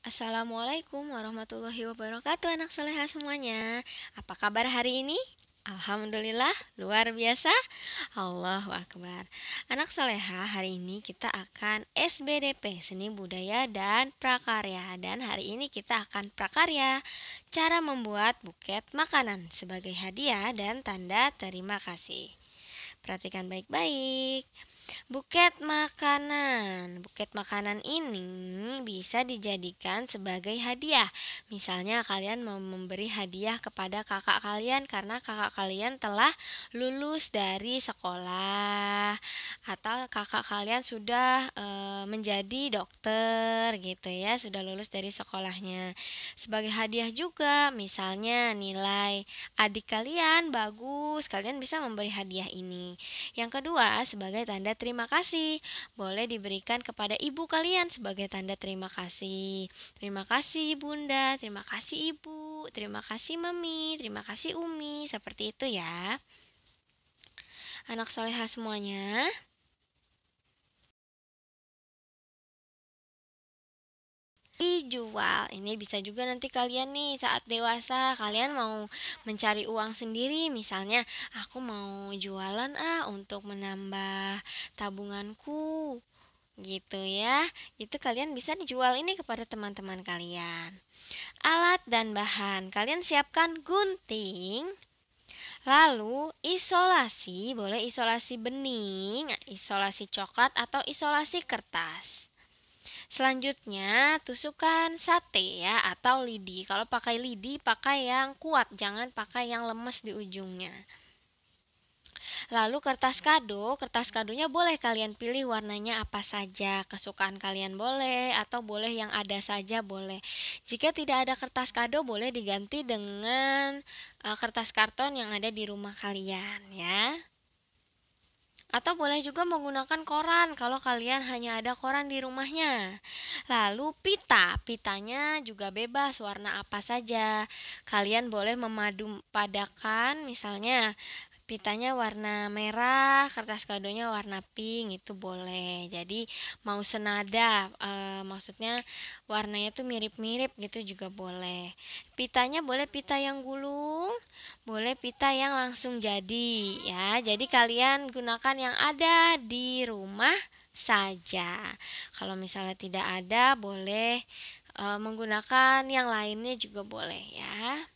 Assalamualaikum warahmatullahi wabarakatuh anak soleha semuanya Apa kabar hari ini? Alhamdulillah luar biasa Allahu Akbar Anak soleha hari ini kita akan SBDP Seni Budaya dan Prakarya Dan hari ini kita akan prakarya Cara membuat buket makanan sebagai hadiah dan tanda terima kasih Perhatikan baik-baik Buket makanan. Buket makanan ini bisa dijadikan sebagai hadiah. Misalnya kalian mau memberi hadiah kepada kakak kalian karena kakak kalian telah lulus dari sekolah atau kakak kalian sudah e, menjadi dokter gitu ya, sudah lulus dari sekolahnya. Sebagai hadiah juga misalnya nilai adik kalian bagus, kalian bisa memberi hadiah ini. Yang kedua sebagai tanda terima kasih boleh diberikan kepada ibu kalian sebagai tanda terima kasih. Terima kasih Bunda, terima kasih Ibu, terima kasih Mami, terima kasih Umi, seperti itu ya. Anak soleha semuanya, dijual. Ini bisa juga nanti kalian nih saat dewasa kalian mau mencari uang sendiri misalnya aku mau jualan ah untuk menambah tabunganku gitu ya. Itu kalian bisa dijual ini kepada teman-teman kalian. Alat dan bahan. Kalian siapkan gunting, Lalu isolasi, boleh isolasi bening, isolasi coklat atau isolasi kertas. Selanjutnya, tusukan sate ya atau lidi. Kalau pakai lidi, pakai yang kuat, jangan pakai yang lemes di ujungnya. Lalu kertas kado, kertas kadonya boleh kalian pilih warnanya apa saja, kesukaan kalian boleh atau boleh yang ada saja boleh. Jika tidak ada kertas kado boleh diganti dengan eh, kertas karton yang ada di rumah kalian ya. Atau boleh juga menggunakan koran kalau kalian hanya ada koran di rumahnya. Lalu pita, pitanya juga bebas warna apa saja. Kalian boleh memadu padakan misalnya pitanya warna merah, kertas kadonya warna pink itu boleh. Jadi mau senada, e, maksudnya warnanya tuh mirip-mirip gitu juga boleh. Pitanya boleh pita yang gulung, boleh pita yang langsung jadi ya. Jadi kalian gunakan yang ada di rumah saja. Kalau misalnya tidak ada, boleh e, menggunakan yang lainnya juga boleh ya.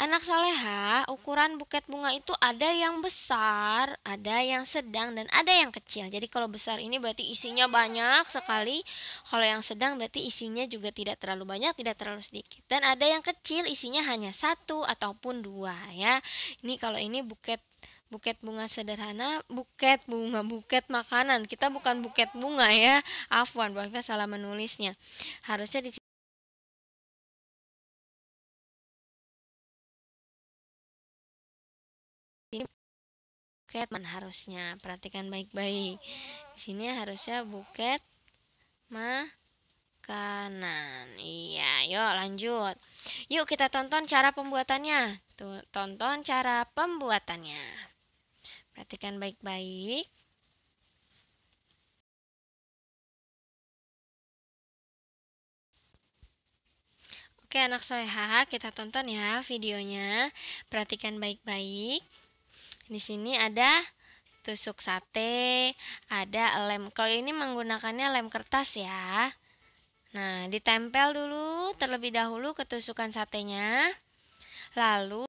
Anak soleha, ukuran buket bunga itu ada yang besar, ada yang sedang, dan ada yang kecil. Jadi kalau besar ini berarti isinya banyak sekali. Kalau yang sedang berarti isinya juga tidak terlalu banyak, tidak terlalu sedikit. Dan ada yang kecil isinya hanya satu ataupun dua ya. Ini kalau ini buket buket bunga sederhana, buket bunga, buket makanan. Kita bukan buket bunga ya. Afwan, Bang salah menulisnya. Harusnya di buket man harusnya perhatikan baik-baik di sini harusnya buket makanan iya yuk lanjut yuk kita tonton cara pembuatannya tuh tonton cara pembuatannya perhatikan baik-baik Oke anak soleha kita tonton ya videonya Perhatikan baik-baik di sini ada tusuk sate, ada lem. Kalau ini menggunakannya lem kertas ya. Nah, ditempel dulu terlebih dahulu ketusukan satenya. Lalu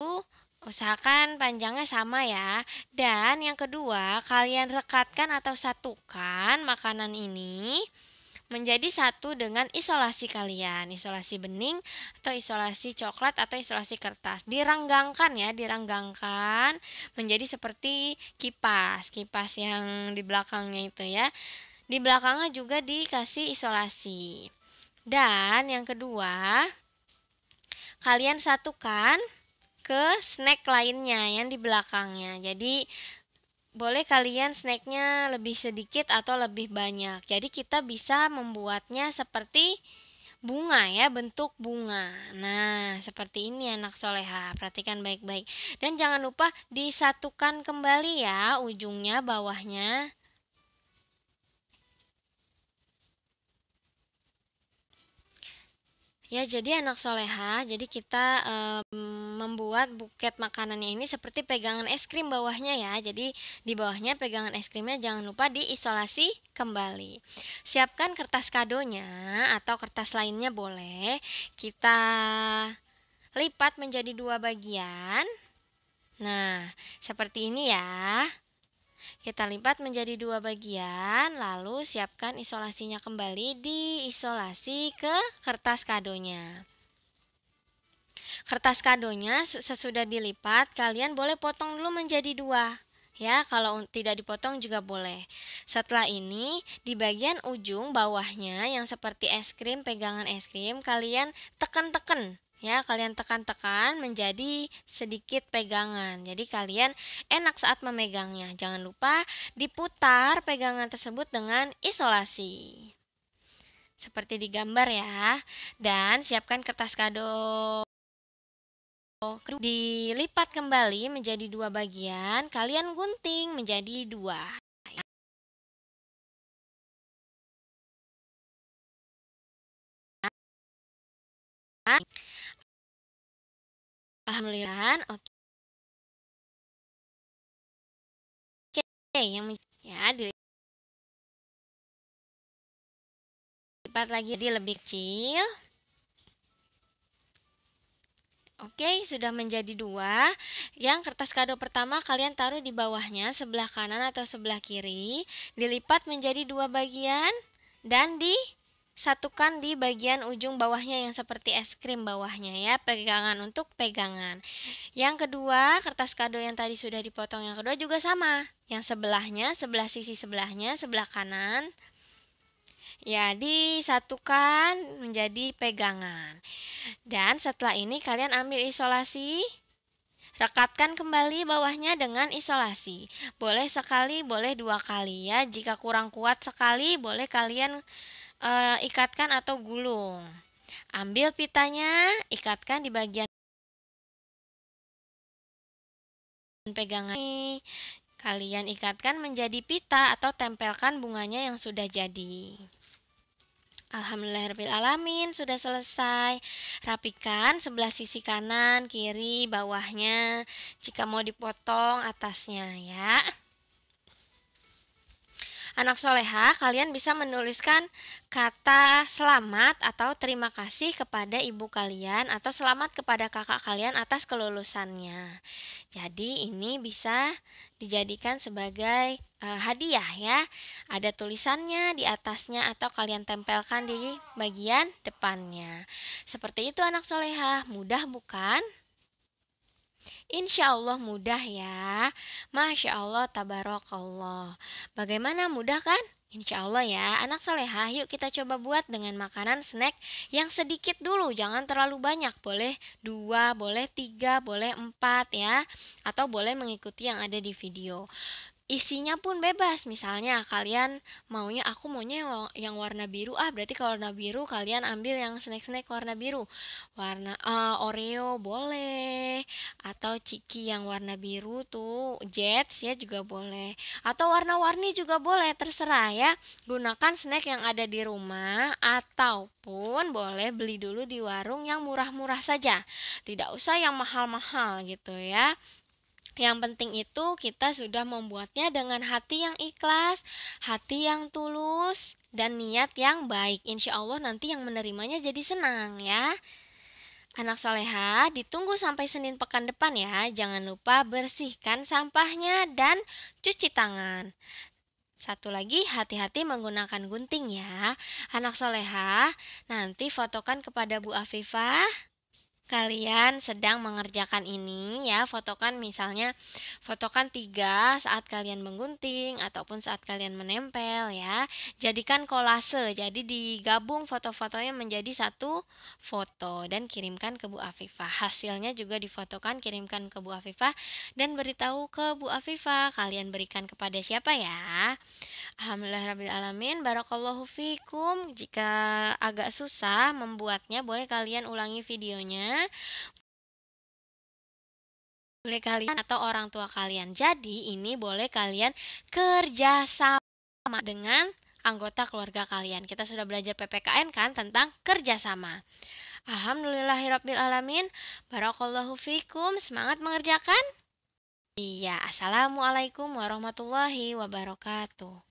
Lalu Usahakan panjangnya sama ya. Dan yang kedua, kalian rekatkan atau satukan makanan ini menjadi satu dengan isolasi kalian, isolasi bening atau isolasi coklat atau isolasi kertas. Diranggangkan ya, diranggangkan menjadi seperti kipas, kipas yang di belakangnya itu ya. Di belakangnya juga dikasih isolasi. Dan yang kedua, kalian satukan ke snack lainnya yang di belakangnya. Jadi boleh kalian snacknya lebih sedikit atau lebih banyak. Jadi kita bisa membuatnya seperti bunga ya bentuk bunga nah seperti ini anak soleha perhatikan baik-baik dan jangan lupa disatukan kembali ya ujungnya bawahnya ya jadi anak soleha jadi kita um, membuat buket makanannya ini seperti pegangan es krim bawahnya ya. Jadi di bawahnya pegangan es krimnya jangan lupa diisolasi kembali. Siapkan kertas kadonya atau kertas lainnya boleh. Kita lipat menjadi dua bagian. Nah, seperti ini ya. Kita lipat menjadi dua bagian, lalu siapkan isolasinya kembali di isolasi ke kertas kadonya. Kertas kadonya sesudah dilipat, kalian boleh potong dulu menjadi dua. Ya, kalau tidak dipotong juga boleh. Setelah ini, di bagian ujung bawahnya yang seperti es krim, pegangan es krim, kalian tekan-tekan ya kalian tekan-tekan menjadi sedikit pegangan jadi kalian enak saat memegangnya jangan lupa diputar pegangan tersebut dengan isolasi seperti di gambar ya dan siapkan kertas kado dilipat kembali menjadi dua bagian, kalian gunting menjadi dua. Alhamdulillah, oke. Oke, yang ya dilipat lagi jadi lebih kecil. Oke, sudah menjadi dua. Yang kertas kado pertama kalian taruh di bawahnya sebelah kanan atau sebelah kiri, dilipat menjadi dua bagian dan disatukan di bagian ujung bawahnya yang seperti es krim bawahnya ya, pegangan untuk pegangan. Yang kedua, kertas kado yang tadi sudah dipotong yang kedua juga sama. Yang sebelahnya, sebelah sisi sebelahnya, sebelah kanan ya disatukan menjadi pegangan. Dan setelah ini kalian ambil isolasi, rekatkan kembali bawahnya dengan isolasi. Boleh sekali, boleh dua kali ya. Jika kurang kuat sekali, boleh kalian e, ikatkan atau gulung. Ambil pitanya, ikatkan di bagian pegangan ini. Kalian ikatkan menjadi pita atau tempelkan bunganya yang sudah jadi. Alhamdulillah alamin sudah selesai Rapikan sebelah sisi kanan, kiri, bawahnya Jika mau dipotong atasnya ya anak soleha, kalian bisa menuliskan kata selamat atau terima kasih kepada ibu kalian atau selamat kepada kakak kalian atas kelulusannya. Jadi ini bisa dijadikan sebagai e, hadiah ya. Ada tulisannya di atasnya atau kalian tempelkan di bagian depannya. Seperti itu anak soleha, mudah bukan? Insya Allah mudah ya. Masya Allah, tabarakallah. Bagaimana mudah kan? Insya Allah ya, anak soleha, yuk kita coba buat dengan makanan snack yang sedikit dulu, jangan terlalu banyak. Boleh dua, boleh tiga, boleh empat ya, atau boleh mengikuti yang ada di video isinya pun bebas misalnya kalian maunya aku maunya yang warna biru ah berarti kalau warna biru kalian ambil yang snack snack warna biru warna uh, oreo boleh atau ciki yang warna biru tuh jets ya juga boleh atau warna-warni juga boleh terserah ya gunakan snack yang ada di rumah ataupun boleh beli dulu di warung yang murah-murah saja tidak usah yang mahal-mahal gitu ya yang penting itu kita sudah membuatnya dengan hati yang ikhlas, hati yang tulus, dan niat yang baik. Insya Allah nanti yang menerimanya jadi senang ya. Anak soleha, ditunggu sampai Senin pekan depan ya. Jangan lupa bersihkan sampahnya dan cuci tangan. Satu lagi, hati-hati menggunakan gunting ya. Anak soleha, nanti fotokan kepada Bu Afifah kalian sedang mengerjakan ini ya fotokan misalnya fotokan tiga saat kalian menggunting ataupun saat kalian menempel ya jadikan kolase jadi digabung foto-fotonya menjadi satu foto dan kirimkan ke Bu Afifah hasilnya juga difotokan kirimkan ke Bu Afifah dan beritahu ke Bu Afifah kalian berikan kepada siapa ya Alamin Barakallahu fikum jika agak susah membuatnya boleh kalian ulangi videonya boleh kalian atau orang tua kalian. Jadi ini boleh kalian kerjasama dengan anggota keluarga kalian. Kita sudah belajar PPKN kan tentang kerjasama. Alhamdulillahirabbil alamin. Barakallahu fikum. Semangat mengerjakan. Iya, assalamualaikum warahmatullahi wabarakatuh.